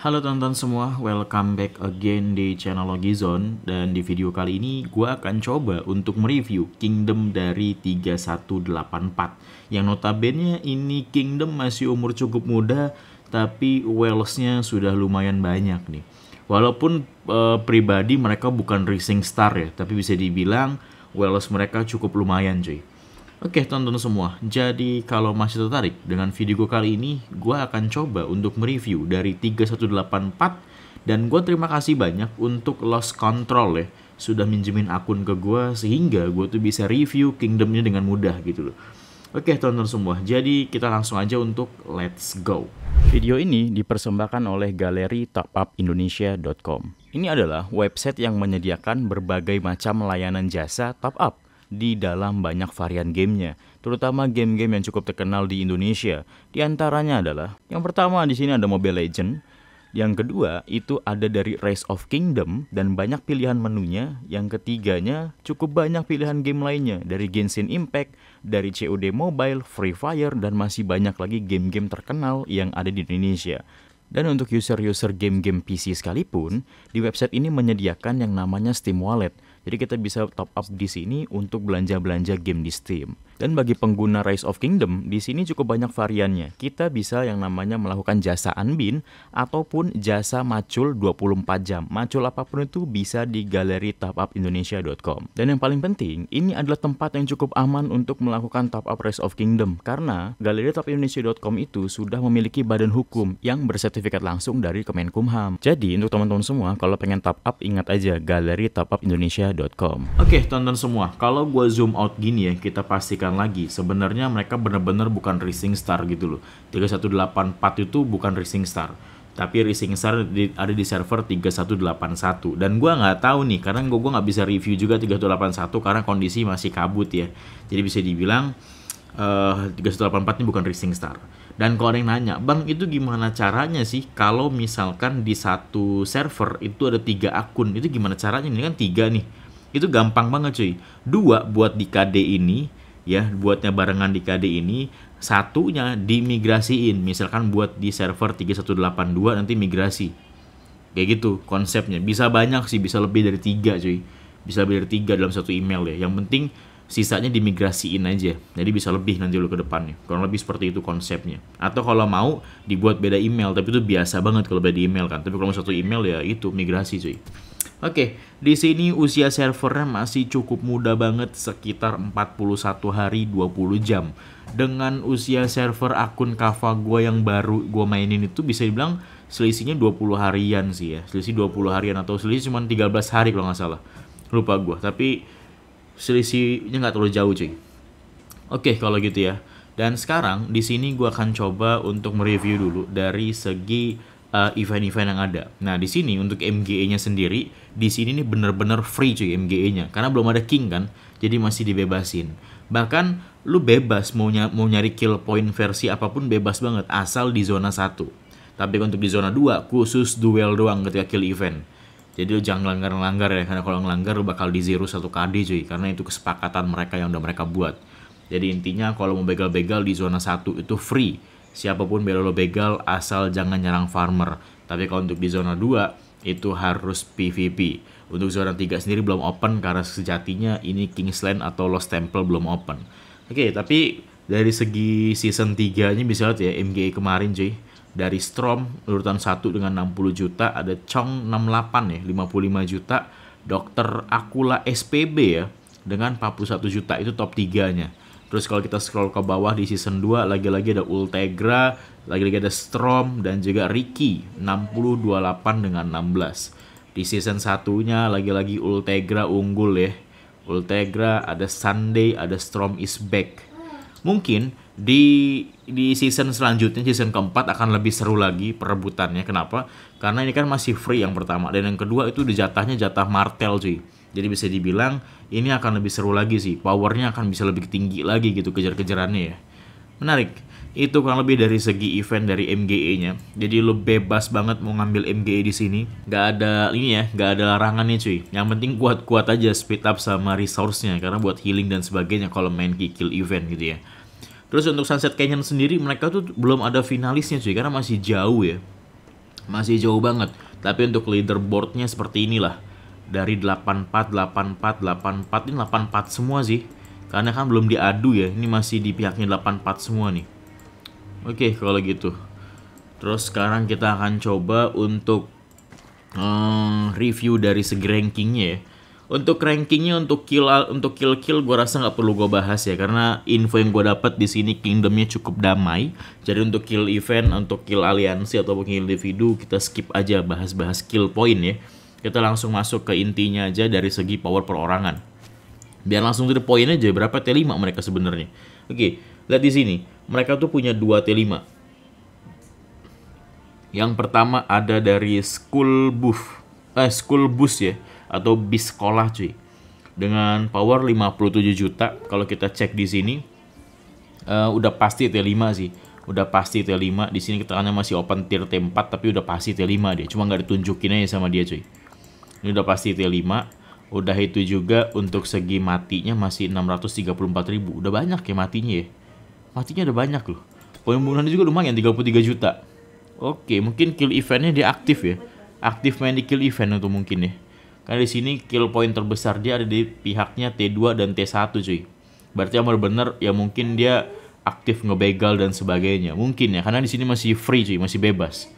Halo teman-teman semua, welcome back again di channel logizon dan di video kali ini gue akan coba untuk mereview Kingdom dari 3184 yang notabene ini Kingdom masih umur cukup muda tapi wealth sudah lumayan banyak nih walaupun eh, pribadi mereka bukan racing star ya tapi bisa dibilang wealth mereka cukup lumayan cuy Oke tonton semua, jadi kalau masih tertarik dengan video gue kali ini, gue akan coba untuk mereview dari 3184 dan gue terima kasih banyak untuk Lost Control ya, sudah minjemin akun ke gue sehingga gue tuh bisa review Kingdomnya dengan mudah gitu loh. Oke tonton semua, jadi kita langsung aja untuk let's go. Video ini dipersembahkan oleh galeri topup.indonesia.com. Ini adalah website yang menyediakan berbagai macam layanan jasa top up di dalam banyak varian gamenya, terutama game-game yang cukup terkenal di Indonesia. Di antaranya adalah, yang pertama di sini ada Mobile Legend, yang kedua itu ada dari Rise of Kingdom dan banyak pilihan menunya. Yang ketiganya cukup banyak pilihan game lainnya dari Genshin Impact, dari COD Mobile, Free Fire dan masih banyak lagi game-game terkenal yang ada di Indonesia. Dan untuk user-user game-game PC sekalipun, di website ini menyediakan yang namanya Steam Wallet jadi kita bisa top up di sini untuk belanja-belanja game di Steam. Dan bagi pengguna Rise of Kingdom, di sini cukup banyak variannya. Kita bisa yang namanya melakukan jasa unbin ataupun jasa macul 24 jam. Macul apapun itu bisa di galeri topupindonesia.com. Dan yang paling penting, ini adalah tempat yang cukup aman untuk melakukan top up Rise of Kingdom karena galeri topupindonesia.com itu sudah memiliki badan hukum yang bersertifikat langsung dari Kemenkumham. Jadi untuk teman-teman semua, kalau pengen top up ingat aja galeri topupindonesia.com. Oke, okay, tonton semua, kalau gua zoom out gini ya, kita pastikan lagi. Sebenarnya mereka benar-benar bukan racing star gitu loh. 3184 itu bukan racing star. Tapi racing star di, ada di server 3181 dan gua nggak tahu nih karena gua gua nggak bisa review juga 3181 karena kondisi masih kabut ya. Jadi bisa dibilang uh, eh, 3184 ini bukan racing star. Dan kalau ada yang nanya, bang itu gimana caranya sih kalau misalkan di satu server itu ada tiga akun, itu gimana caranya? Ini kan tiga nih, itu gampang banget cuy. Dua buat di KD ini, ya buatnya barengan di KD ini satunya dimigrasiin misalkan buat di server 3182 nanti migrasi kayak gitu konsepnya bisa banyak sih bisa lebih dari tiga cuy bisa lebih dari tiga dalam satu email ya yang penting sisanya dimigrasiin aja jadi bisa lebih nanti lo ke depannya kurang lebih seperti itu konsepnya atau kalau mau dibuat beda email tapi itu biasa banget kalau beda email kan tapi kalau satu email ya itu migrasi cuy Oke, di sini usia servernya masih cukup muda banget sekitar 41 hari 20 jam. Dengan usia server akun Kava gue yang baru gue mainin itu bisa dibilang selisihnya 20 harian sih ya. Selisih 20 harian atau selisih cuma 13 hari kalau nggak salah. Lupa gue, tapi selisihnya nggak terlalu jauh cuy. Oke, kalau gitu ya. Dan sekarang di sini gue akan coba untuk mereview dulu dari segi Eh, event-event uh, yang ada. Nah di sini untuk MGE-nya sendiri di sini nih bener-bener free cuy MGE-nya karena belum ada king kan, jadi masih dibebasin. Bahkan lu bebas mau ny mau nyari kill point versi apapun bebas banget asal di zona 1. Tapi untuk di zona 2 khusus duel doang ketika kill event. Jadi lu jangan langgar-langgar ya karena kalau ngelanggar lu bakal di zero satu KD cuy karena itu kesepakatan mereka yang udah mereka buat. Jadi intinya kalau mau begal-begal di zona 1 itu free siapapun belo lo begal asal jangan nyerang farmer. Tapi kalau untuk di zona 2 itu harus PvP. Untuk zona 3 sendiri belum open karena sejatinya ini Kingsland atau Lost Temple belum open. Oke, okay, tapi dari segi season 3-nya bisa lihat ya MGA kemarin cuy. Dari Strom urutan 1 dengan 60 juta, ada Chong 68 ya 55 juta, Dokter Akula SPB ya dengan 41 juta itu top 3-nya. Terus kalau kita scroll ke bawah di season 2 lagi-lagi ada Ultegra, lagi-lagi ada Strom dan juga Ricky 628 dengan 16. Di season satunya lagi-lagi Ultegra unggul ya. Ultegra ada Sunday, ada Strom is back. Mungkin di di season selanjutnya season keempat akan lebih seru lagi perebutannya. Kenapa? Karena ini kan masih free yang pertama dan yang kedua itu di jatahnya jatah Martel cuy jadi bisa dibilang ini akan lebih seru lagi sih, powernya akan bisa lebih tinggi lagi gitu kejar-kejarannya ya. Menarik, itu kurang lebih dari segi event dari MGE-nya. Jadi lo bebas banget mau ngambil MGE di sini, nggak ada ini ya, nggak ada larangan nih cuy. Yang penting kuat-kuat aja speed up sama resource-nya karena buat healing dan sebagainya kalau main kill event gitu ya. Terus untuk Sunset Canyon sendiri mereka tuh belum ada finalisnya cuy karena masih jauh ya. Masih jauh banget. Tapi untuk leaderboardnya seperti inilah dari 84 84 84 ini 84 semua sih karena kan belum diadu ya ini masih di pihaknya 84 semua nih oke okay, kalau gitu terus sekarang kita akan coba untuk hmm, review dari segi rankingnya ya untuk rankingnya untuk kill untuk kill kill gue rasa nggak perlu gue bahas ya karena info yang gue dapat di sini kingdomnya cukup damai jadi untuk kill event untuk kill aliansi atau kill individu kita skip aja bahas bahas kill point ya kita langsung masuk ke intinya aja dari segi power perorangan. Biar langsung to the aja berapa T5 mereka sebenarnya. Oke, okay, lihat di sini. Mereka tuh punya 2 T5. Yang pertama ada dari School Buff. Eh, School Bus ya. Atau bis sekolah cuy. Dengan power 57 juta. Kalau kita cek di sini. Uh, udah pasti T5 sih udah pasti T5 di sini keterangannya masih open tier T4 tapi udah pasti T5 dia cuma nggak ditunjukin aja sama dia cuy ini udah pasti T5. Ya, udah itu juga untuk segi matinya masih 634 ribu. Udah banyak ya matinya ya. Matinya udah banyak loh. Poin Pembunuhannya juga lumayan 33 juta. Oke, mungkin kill eventnya dia aktif ya. Aktif main di kill event itu mungkin ya. Karena di sini kill point terbesar dia ada di pihaknya T2 dan T1 cuy. Berarti yang benar ya mungkin dia aktif ngebegal dan sebagainya. Mungkin ya, karena di sini masih free cuy, masih bebas.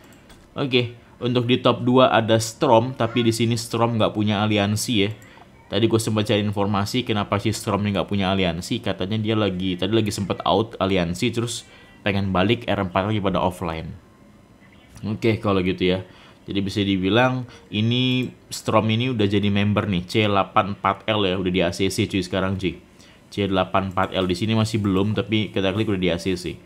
Oke. Okay. Untuk di top 2 ada Strom, tapi di sini Strom nggak punya aliansi ya. Tadi gue sempat cari informasi kenapa si Strom nggak punya aliansi. Katanya dia lagi tadi lagi sempat out aliansi, terus pengen balik R4 lagi pada offline. Oke, okay, kalau gitu ya. Jadi bisa dibilang ini Strom ini udah jadi member nih C84L ya udah di ACC cuy sekarang cuy. C84L di sini masih belum tapi kita klik udah di ACC.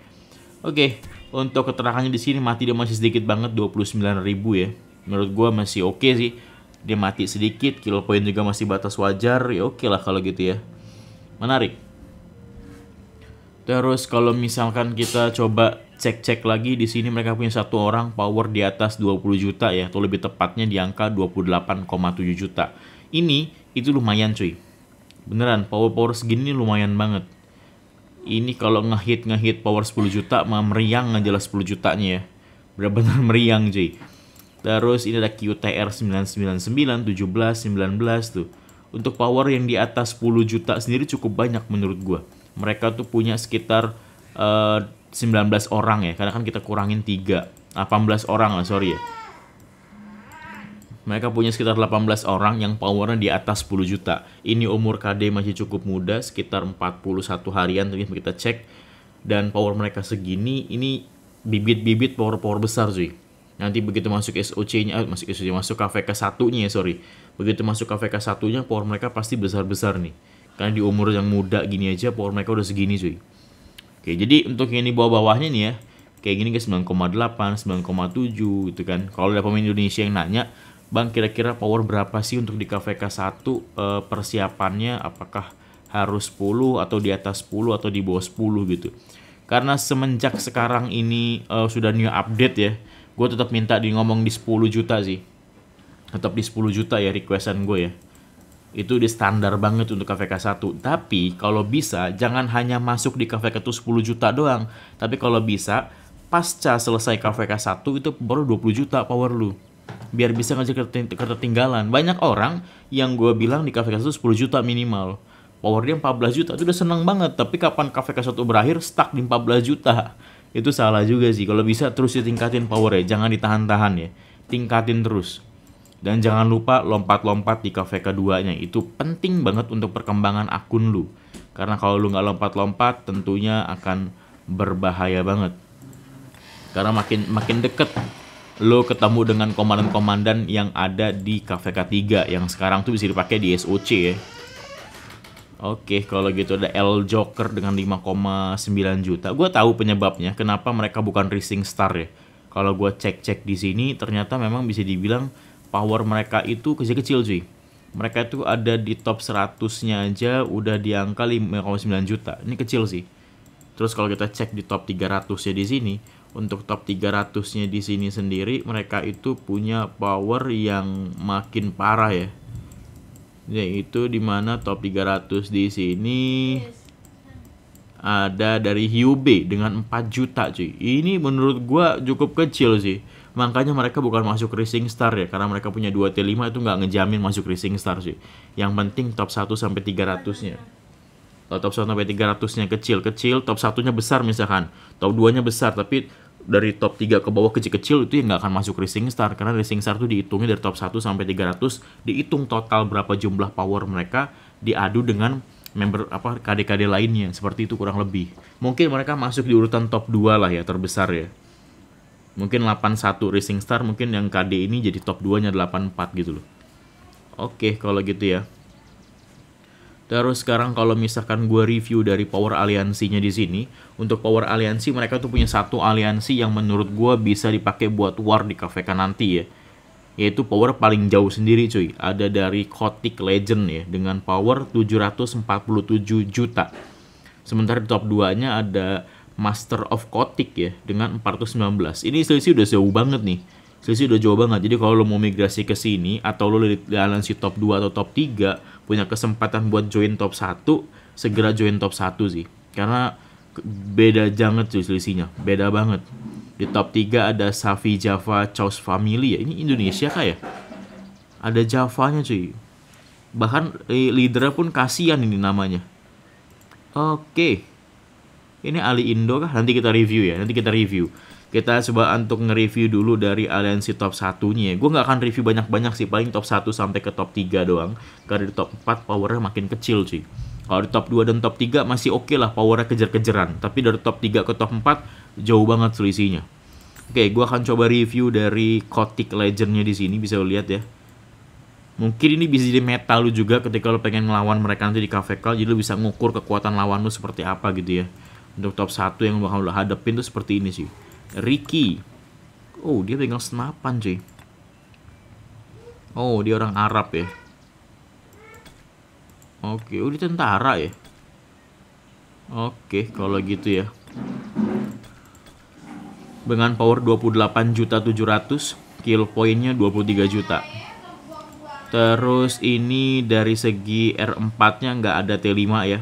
Oke, okay untuk keterangannya di sini mati dia masih sedikit banget 29.000 ya. Menurut gue masih oke okay sih. Dia mati sedikit, kilo point juga masih batas wajar. Ya oke okay lah kalau gitu ya. Menarik. Terus kalau misalkan kita coba cek-cek lagi di sini mereka punya satu orang power di atas 20 juta ya atau lebih tepatnya di angka 28,7 juta. Ini itu lumayan cuy. Beneran power power segini lumayan banget ini kalau ngehit ngehit power 10 juta mah meriang aja lah 10 jutanya ya. Benar-benar meriang cuy. Terus ini ada QTR 999, 17, 19 tuh. Untuk power yang di atas 10 juta sendiri cukup banyak menurut gua. Mereka tuh punya sekitar uh, eh, 19 orang ya, karena kan kita kurangin 3. 18 orang lah, sorry ya. Mereka punya sekitar 18 orang yang powernya di atas 10 juta. Ini umur KD masih cukup muda, sekitar 41 harian tadi kita cek. Dan power mereka segini, ini bibit-bibit power-power besar cuy. Nanti begitu masuk SOC-nya, eh, masuk SOC, masuk KVK satunya ya sorry. Begitu masuk KVK satunya, power mereka pasti besar-besar nih. Karena di umur yang muda gini aja, power mereka udah segini cuy. Oke, jadi untuk yang ini bawah-bawahnya nih ya, kayak gini guys 9,8, 9,7 gitu kan. Kalau ada pemain Indonesia yang nanya, Bang kira-kira power berapa sih untuk di KVK 1 uh, persiapannya apakah harus 10 atau di atas 10 atau di bawah 10 gitu. Karena semenjak sekarang ini uh, sudah new update ya, gue tetap minta di ngomong di 10 juta sih. Tetap di 10 juta ya requestan gue ya. Itu di standar banget untuk KVK 1. Tapi kalau bisa jangan hanya masuk di KVK itu 10 juta doang. Tapi kalau bisa pasca selesai KVK 1 itu baru 20 juta power lu biar bisa ngajak ketertinggalan. Banyak orang yang gue bilang di kafe kasus 10 juta minimal. Power dia 14 juta, itu udah seneng banget. Tapi kapan kafe Cafe satu berakhir, stuck di 14 juta. Itu salah juga sih. Kalau bisa terus ditingkatin powernya, jangan ditahan-tahan ya. Tingkatin terus. Dan jangan lupa lompat-lompat di kafe keduanya. Itu penting banget untuk perkembangan akun lu. Karena kalau lu nggak lompat-lompat, tentunya akan berbahaya banget. Karena makin makin deket lo ketemu dengan komandan-komandan yang ada di Cafe K3 yang sekarang tuh bisa dipakai di SOC ya. Oke, kalau gitu ada L Joker dengan 5,9 juta. Gue tahu penyebabnya, kenapa mereka bukan racing star ya. Kalau gue cek-cek di sini, ternyata memang bisa dibilang power mereka itu kecil-kecil cuy. Mereka itu ada di top 100-nya aja udah di angka 5,9 juta. Ini kecil sih. Terus kalau kita cek di top 300 ya di sini, untuk top 300-nya di sini sendiri mereka itu punya power yang makin parah ya. Yaitu di mana top 300 di sini ada dari Hyube dengan 4 juta cuy. Ini menurut gua cukup kecil sih. Makanya mereka bukan masuk racing star ya karena mereka punya 2 T5 itu nggak ngejamin masuk racing star sih. Yang penting top 1 sampai 300-nya. Kalau top 1 sampai 300-nya kecil-kecil, top satunya besar misalkan, top 2-nya besar, tapi dari top 3 ke bawah kecil-kecil itu ya nggak akan masuk Racing Star karena Racing Star itu dihitungnya dari top 1 sampai 300 dihitung total berapa jumlah power mereka diadu dengan member apa KD-KD lainnya seperti itu kurang lebih mungkin mereka masuk di urutan top 2 lah ya terbesar ya mungkin 81 Racing Star mungkin yang KD ini jadi top 2 nya 84 gitu loh oke kalau gitu ya Terus sekarang kalau misalkan gue review dari power aliansinya di sini, untuk power aliansi mereka tuh punya satu aliansi yang menurut gue bisa dipakai buat war di kan nanti ya. Yaitu power paling jauh sendiri cuy. Ada dari Kotick Legend ya, dengan power 747 juta. Sementara di top 2-nya ada Master of Kotick ya, dengan 419. Ini selisih udah jauh banget nih Sisi udah jauh banget. Jadi kalau lo mau migrasi ke sini atau lo di dalam si top 2 atau top 3 punya kesempatan buat join top 1, segera join top 1 sih. Karena beda banget tuh selisihnya. Beda banget. Di top 3 ada Safi Java Chaos Family ya. Ini Indonesia kah ya? Ada Javanya cuy. Bahkan eh, leader pun kasihan ini namanya. Oke. Okay. Ini Ali Indo kah? Nanti kita review ya. Nanti kita review kita coba untuk nge-review dulu dari aliansi top satunya. Gue nggak akan review banyak-banyak sih, paling top 1 sampai ke top 3 doang. Karena di top 4 powernya makin kecil sih. Kalau di top 2 dan top 3 masih oke okay lah powernya kejar-kejaran. Tapi dari top 3 ke top 4 jauh banget selisihnya. Oke, gue akan coba review dari kotik Legendnya di sini bisa lo lihat ya. Mungkin ini bisa jadi meta lu juga ketika lo pengen ngelawan mereka nanti di Cafe Call, jadi lo bisa ngukur kekuatan lawan lu seperti apa gitu ya. Untuk top 1 yang bakal lo hadapin tuh seperti ini sih. Ricky. Oh, dia pegang senapan, cuy. Oh, dia orang Arab ya. Oke, udah oh, tentara ya. Oke, kalau gitu ya. Dengan power 28 juta 700, kill poinnya 23 juta. Terus ini dari segi R4-nya nggak ada T5 ya.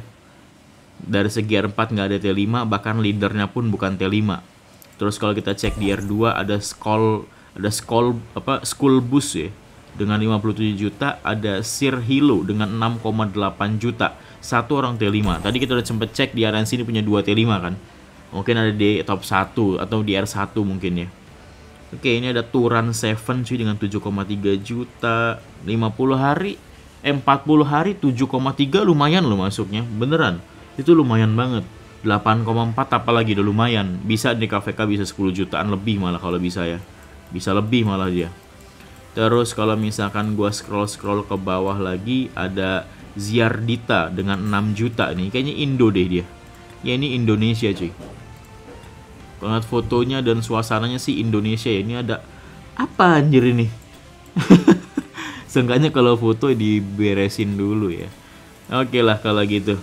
Dari segi R4 nggak ada T5, bahkan leadernya pun bukan T5. Terus kalau kita cek di R2 ada Skol ada Skol apa School Bus ya dengan 57 juta, ada Sir Hilo dengan 6,8 juta. Satu orang T5. Tadi kita udah sempet cek di RNC sini punya dua T5 kan. Mungkin ada di top 1 atau di R1 mungkin ya. Oke, ini ada Turan 7 cuy dengan 7,3 juta. 50 hari eh, 40 hari 7,3 lumayan loh masuknya. Beneran. Itu lumayan banget. 8,4 apalagi udah lumayan. Bisa di KVK bisa 10 jutaan lebih malah kalau bisa ya. Bisa lebih malah dia. Terus kalau misalkan gua scroll-scroll ke bawah lagi ada Ziardita dengan 6 juta nih. Kayaknya Indo deh dia. Ya ini Indonesia cuy. Kalau fotonya dan suasananya sih Indonesia ya. Ini ada apa anjir ini? Seenggaknya kalau foto diberesin dulu ya. Oke okay lah kalau gitu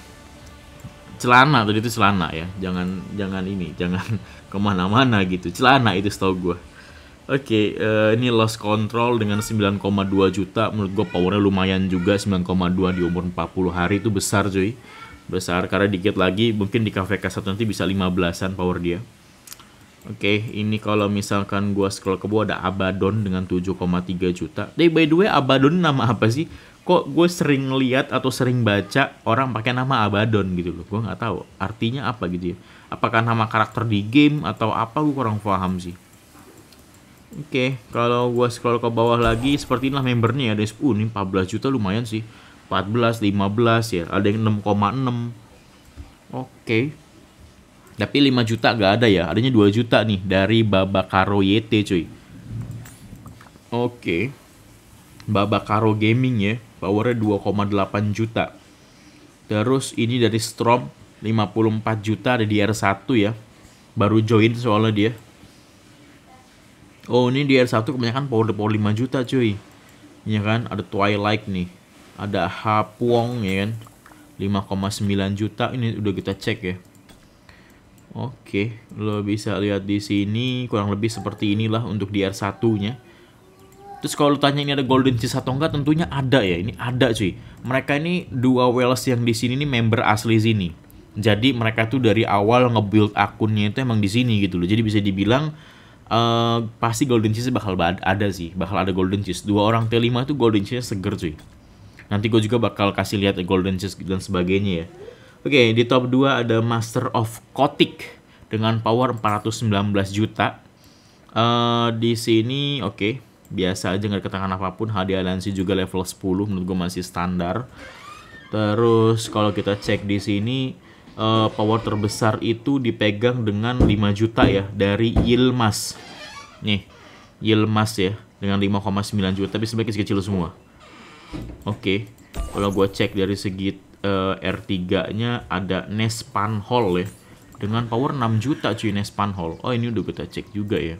celana tadi itu celana ya jangan jangan ini jangan kemana-mana gitu celana itu setahu gue oke okay, uh, eh, ini lost control dengan 9,2 juta menurut gue powernya lumayan juga 9,2 di umur 40 hari itu besar cuy besar karena dikit lagi mungkin di cafe kasat nanti bisa 15an power dia oke okay, ini kalau misalkan gue scroll ke bawah ada Abaddon dengan 7,3 juta tapi by the way Abaddon nama apa sih kok gue sering lihat atau sering baca orang pakai nama Abaddon gitu loh. Gue nggak tahu artinya apa gitu ya. Apakah nama karakter di game atau apa gue kurang paham sih. Oke, okay, kalau gue scroll ke bawah lagi seperti inilah membernya ya. Ada 10 ini 14 juta lumayan sih. 14, 15 ya. Ada yang 6,6. Oke. Okay. Tapi 5 juta gak ada ya. Adanya 2 juta nih dari Baba Karo YT cuy. Oke. Okay. Karo Gaming ya powernya 2,8 juta. Terus ini dari Strom 54 juta ada di R1 ya. Baru join soalnya dia. Oh ini di R1 kebanyakan power power 5 juta cuy. Ya kan ada Twilight nih. Ada Hapuong ya kan. 5,9 juta ini udah kita cek ya. Oke, lo bisa lihat di sini kurang lebih seperti inilah untuk di R1-nya Terus kalau lu tanya ini ada golden cheese atau enggak, tentunya ada ya. Ini ada cuy. Mereka ini dua Wales yang di sini nih member asli sini. Jadi mereka tuh dari awal nge-build akunnya itu emang di sini gitu loh. Jadi bisa dibilang uh, pasti golden cheese bakal ada sih, bakal ada golden cheese. Dua orang T5 itu golden cheese seger cuy. Nanti gue juga bakal kasih lihat golden cheese dan sebagainya ya. Oke, okay, di top 2 ada Master of Kotik dengan power 419 juta. Uh, di sini oke. Okay biasa aja nggak ketangan apapun hadi alansi juga level 10 menurut gue masih standar terus kalau kita cek di sini uh, power terbesar itu dipegang dengan 5 juta ya dari Yilmaz nih Yilmaz ya dengan 5,9 juta tapi sebaiknya kecil semua oke okay. kalau gue cek dari segi uh, eh, R3 nya ada Nespan Hall ya dengan power 6 juta cuy Nespan Hall oh ini udah kita cek juga ya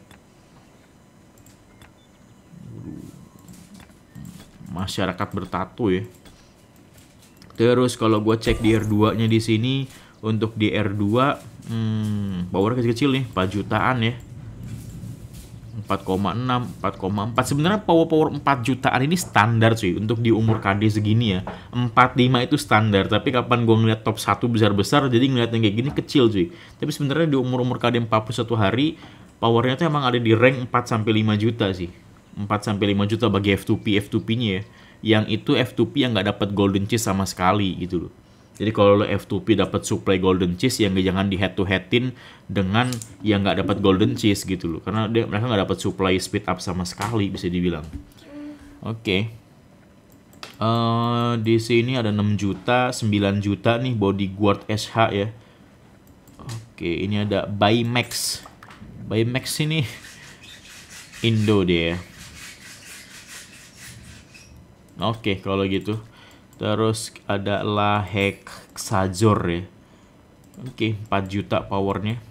masyarakat bertato ya. Terus kalau gue cek di R2-nya di sini untuk di R2 hmm, power kecil-kecil nih 4 jutaan ya. 4,6, 4,4. Sebenarnya power-power 4 jutaan ini standar sih untuk di umur KD segini ya. 45 itu standar, tapi kapan gue ngeliat top 1 besar-besar jadi ngeliatnya kayak gini kecil cuy. Tapi sebenarnya di umur-umur KD 41 hari powernya tuh emang ada di rank 4 sampai 5 juta sih. 4 sampai 5 juta bagi F2P F2P-nya ya. Yang itu F2P yang nggak dapat golden cheese sama sekali gitu loh. Jadi kalau lo F2P dapat supply golden cheese yang jangan di head to headin dengan yang nggak dapat golden cheese gitu loh. Karena dia, mereka nggak dapat supply speed up sama sekali bisa dibilang. Oke. Okay. Uh, eh, di sini ada 6 juta, 9 juta nih bodyguard SH ya. Oke, okay, ini ada Bimax. Bimax ini Indo dia Oke, okay, kalau gitu. Terus adalah La Sajor ya. Oke, okay, 4 juta powernya.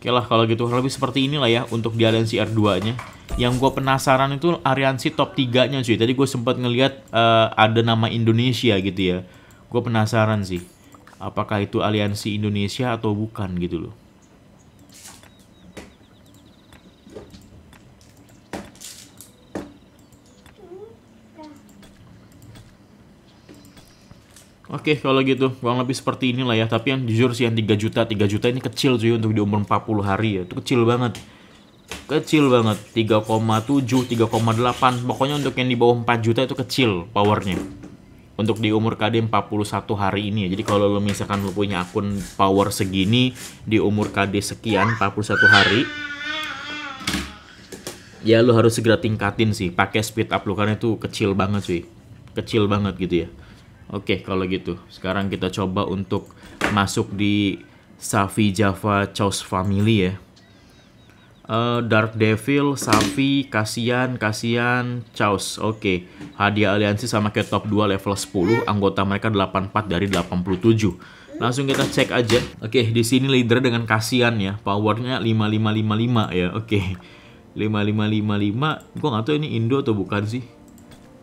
Oke okay lah, kalau gitu lebih seperti inilah ya untuk di aliansi R2-nya. Yang gue penasaran itu aliansi top 3-nya cuy. Tadi gue sempat ngeliat uh, ada nama Indonesia gitu ya. Gue penasaran sih. Apakah itu aliansi Indonesia atau bukan gitu loh. Oke, okay, kalau gitu kurang lebih seperti inilah ya. Tapi yang jujur sih yang 3 juta, 3 juta ini kecil sih untuk di umur 40 hari ya. Itu kecil banget. Kecil banget. 3,7, 3,8. Pokoknya untuk yang di bawah 4 juta itu kecil powernya. Untuk di umur KD 41 hari ini ya. Jadi kalau lo misalkan lo punya akun power segini di umur KD sekian 41 hari ya lo harus segera tingkatin sih pakai speed up lo karena itu kecil banget sih kecil banget gitu ya Oke, okay, kalau gitu sekarang kita coba untuk masuk di Safi Java Chaos Family ya. Uh, Dark Devil, Safi, Kasian, Kasian, Chaos. Oke, okay. hadiah aliansi sama ke top 2 level 10, anggota mereka 84 dari 87. Langsung kita cek aja. Oke, okay, di sini leader dengan Kasian ya. Powernya 5555 ya. Oke. Okay. 5555. Gua nggak tahu ini Indo atau bukan sih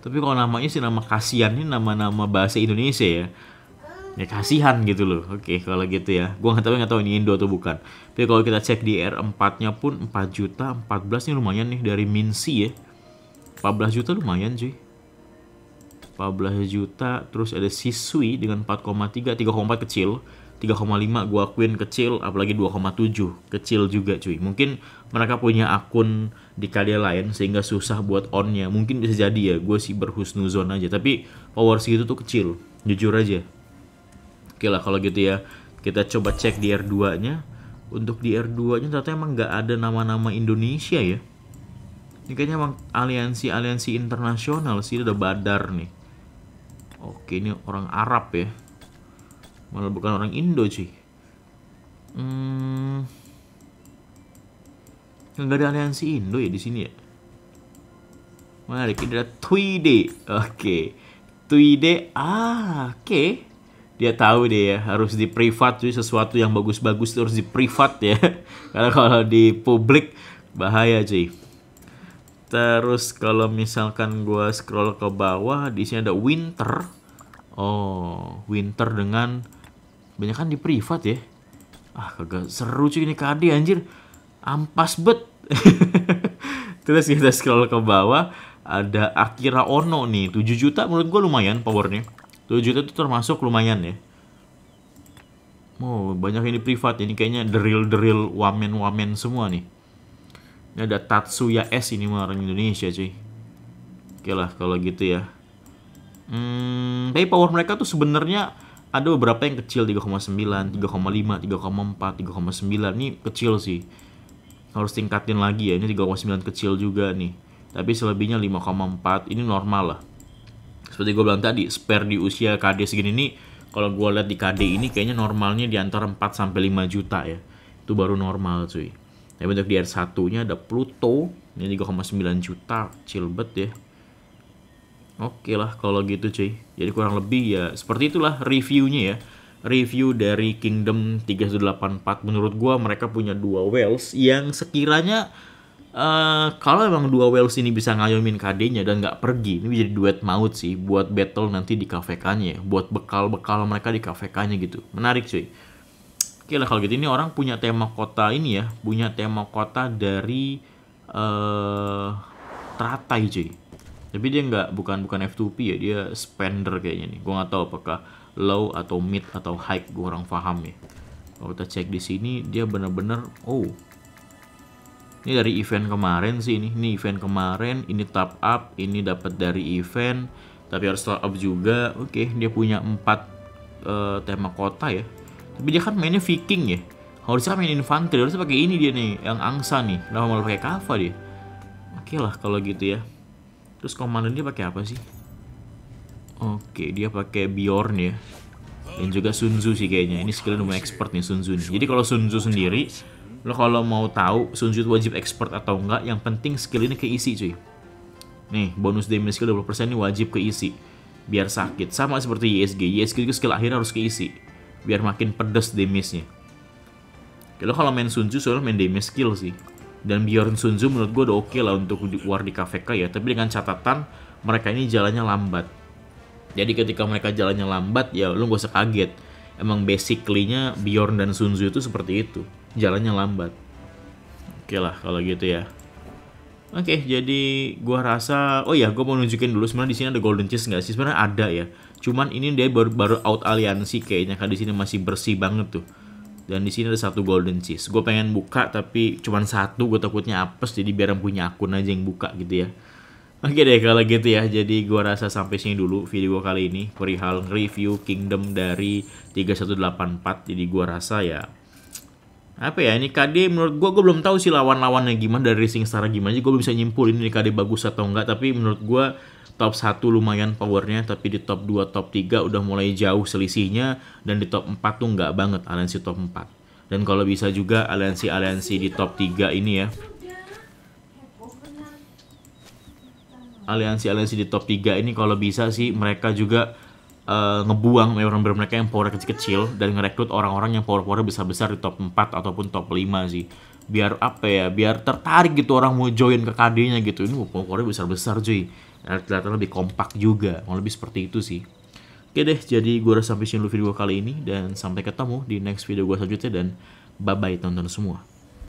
tapi kalau namanya sih nama kasihan ini nama-nama bahasa Indonesia ya ya kasihan gitu loh oke okay, kalau gitu ya gua nggak tahu nggak tahu ini Indo atau bukan tapi kalau kita cek di R4 nya pun 4 juta 14 ini lumayan nih dari Minsi ya 14 juta lumayan cuy 14 juta terus ada siswi dengan 4,3 3,4 kecil 3,5 gua akuin kecil apalagi 2,7 kecil juga cuy mungkin mereka punya akun di karya lain sehingga susah buat onnya mungkin bisa jadi ya gue sih berhusnuzon aja tapi power segitu tuh kecil jujur aja oke lah kalau gitu ya kita coba cek di R2 nya untuk di R2 nya ternyata emang nggak ada nama-nama Indonesia ya ini kayaknya emang aliansi-aliansi internasional sih udah badar nih oke ini orang Arab ya malah bukan orang Indo sih hmm Nggak ada aliansi Indo ya di sini ya? Menarik, ini ada Tweede. Oke. Okay. Tweede, ah, oke. Okay. Dia tahu deh ya, harus di privat. tuh sesuatu yang bagus-bagus harus di privat ya. Karena kalau di publik, bahaya cuy. Terus kalau misalkan gua scroll ke bawah, di sini ada winter. Oh, winter dengan banyak kan di privat ya. Ah, kagak seru cuy ini KD anjir. Ampas bet. Terus kita scroll ke bawah, ada Akira Ono nih. 7 juta menurut gue lumayan powernya. 7 juta itu termasuk lumayan ya. Oh, banyak ini privat ini kayaknya drill drill wamen wamen semua nih. Ini ada Tatsuya S ini mah orang Indonesia cuy. Oke lah kalau gitu ya. Hmm, tapi power mereka tuh sebenarnya ada beberapa yang kecil 3,9, 3,5, 3,4, 3,9 ini kecil sih harus tingkatin lagi ya. Ini 3,9 kecil juga nih. Tapi selebihnya 5,4 ini normal lah. Seperti gue bilang tadi, spare di usia KD segini nih, kalau gue lihat di KD ini kayaknya normalnya di antara 4 sampai 5 juta ya. Itu baru normal cuy. Tapi untuk di R1-nya ada Pluto, ini 3,9 juta, kecil bet ya. Oke lah kalau gitu cuy. Jadi kurang lebih ya seperti itulah reviewnya ya review dari Kingdom 384 menurut gua mereka punya dua Wells yang sekiranya uh, kalau emang dua Wells ini bisa ngayomin KD-nya dan nggak pergi ini jadi duet maut sih buat battle nanti di kvk ya, buat bekal-bekal mereka di kvk gitu menarik cuy Oke lah kalau gitu ini orang punya tema kota ini ya, punya tema kota dari uh, teratai cuy. Tapi dia nggak bukan bukan F2P ya, dia spender kayaknya nih. Gua nggak tahu apakah low atau mid atau high gue orang paham ya kalau kita cek di sini dia bener-bener oh ini dari event kemarin sih ini ini event kemarin ini top up ini dapat dari event tapi harus top up juga oke okay, dia punya empat uh, tema kota ya tapi dia kan mainnya viking ya harusnya main infanteri harusnya pakai ini dia nih yang angsa nih kenapa malah pakai kava dia oke okay lah kalau gitu ya terus komandan dia pakai apa sih Oke, dia pakai Bjorn ya. Dan juga Sun Tzu sih kayaknya. Ini skill lumayan expert nih Sun nih. Jadi kalau Sun sendiri, lo kalau mau tahu Sun Tzu wajib expert atau enggak, yang penting skill ini keisi cuy. Nih, bonus damage skill 20% ini wajib keisi. Biar sakit. Sama seperti YSG. E YSG e juga skill akhirnya harus keisi. Biar makin pedes damage-nya. Kalau kalau main Sun soalnya main damage skill sih. Dan Bjorn Sun menurut gue udah oke okay lah untuk war di KVK ya. Tapi dengan catatan, mereka ini jalannya lambat jadi ketika mereka jalannya lambat, ya lu gak usah kaget. Emang basically-nya Bjorn dan Sunzu itu seperti itu. Jalannya lambat. Oke lah kalau gitu ya. Oke, jadi gua rasa oh ya, gua mau nunjukin dulu sebenarnya di sini ada golden cheese nggak sih? Sebenarnya ada ya. Cuman ini dia baru baru out aliansi kayaknya kan di sini masih bersih banget tuh. Dan di sini ada satu golden cheese. Gue pengen buka tapi cuman satu, gue takutnya apes jadi biar yang punya akun aja yang buka gitu ya. Oke deh kalau gitu ya. Jadi gua rasa sampai sini dulu video kali ini perihal review Kingdom dari 3184. Jadi gua rasa ya apa ya ini KD menurut gua gua belum tahu sih lawan-lawannya gimana dari Racing Star gimana gue bisa nyimpulin ini KD bagus atau enggak tapi menurut gua top 1 lumayan powernya tapi di top 2 top 3 udah mulai jauh selisihnya dan di top 4 tuh enggak banget aliansi top 4 dan kalau bisa juga aliansi-aliansi di top 3 ini ya aliansi-aliansi di top 3 ini kalau bisa sih mereka juga uh, ngebuang member mereka yang power kecil-kecil dan ngerekrut orang-orang yang power-power besar-besar di top 4 ataupun top 5 sih. Biar apa ya, biar tertarik gitu orang mau join ke KD-nya gitu. Ini power-powernya besar-besar cuy. Dan nah, lebih kompak juga, mau lebih seperti itu sih. Oke deh, jadi gue udah sampai sini dulu video kali ini dan sampai ketemu di next video gue selanjutnya dan bye-bye tonton semua.